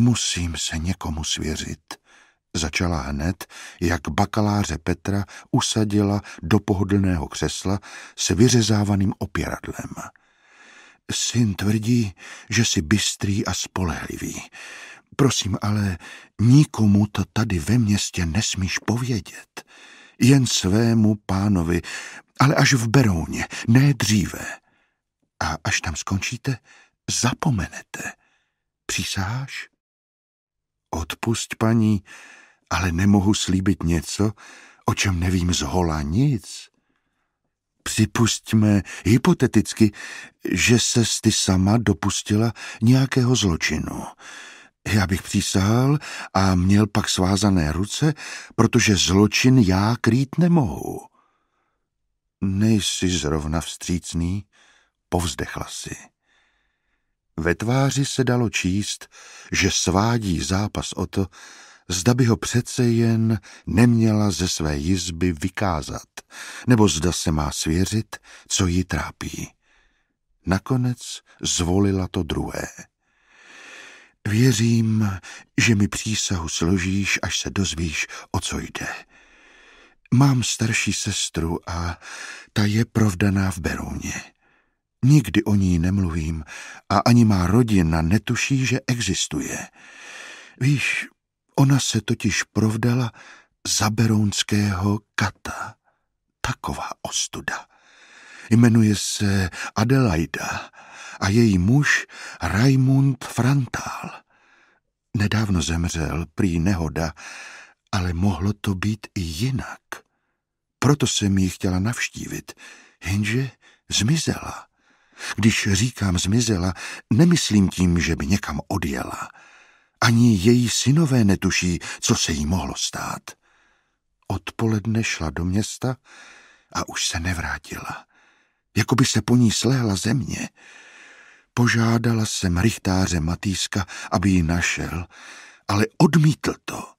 Musím se někomu svěřit. Začala hned, jak bakaláře Petra usadila do pohodlného křesla s vyřezávaným opěradlem. Syn tvrdí, že jsi bystrý a spolehlivý. Prosím, ale nikomu to tady ve městě nesmíš povědět. Jen svému pánovi, ale až v Berouně, ne dříve. A až tam skončíte, zapomenete. Přísáháš? Odpusť, paní, ale nemohu slíbit něco, o čem nevím hola nic. Připustíme hypoteticky, že se ty sama dopustila nějakého zločinu. Já bych přísahal a měl pak svázané ruce, protože zločin já krýt nemohu. Nejsi zrovna vstřícný, povzdechla si. Ve tváři se dalo číst, že svádí zápas o to, zda by ho přece jen neměla ze své jizby vykázat, nebo zda se má svěřit, co ji trápí. Nakonec zvolila to druhé. Věřím, že mi přísahu složíš, až se dozvíš, o co jde. Mám starší sestru a ta je provdaná v Berouně. Nikdy o ní nemluvím a ani má rodina netuší, že existuje. Víš, ona se totiž provdala za berounského kata. Taková ostuda. Jmenuje se Adelaida a její muž Raimund Frantál. Nedávno zemřel, prý nehoda, ale mohlo to být i jinak. Proto jsem ji chtěla navštívit, jenže zmizela. Když říkám zmizela, nemyslím tím, že by někam odjela. Ani její synové netuší, co se jí mohlo stát. Odpoledne šla do města a už se nevrátila. Jako by se po ní slehla země. Požádala jsem rychtáře Matýska, aby ji našel, ale odmítl to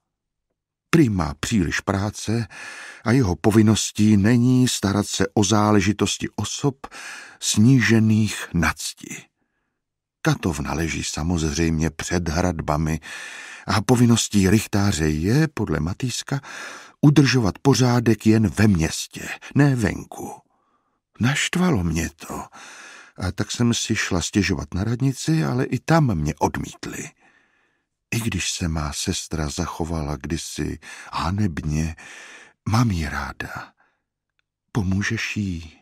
prý má příliš práce a jeho povinností není starat se o záležitosti osob snížených nadsti. Katovna leží samozřejmě před hradbami a povinností rychtáře je, podle Matýska, udržovat pořádek jen ve městě, ne venku. Naštvalo mě to, a tak jsem si šla stěžovat na radnici, ale i tam mě odmítli. I když se má sestra zachovala kdysi hanebně, mám ji ráda. Pomůžeš jí?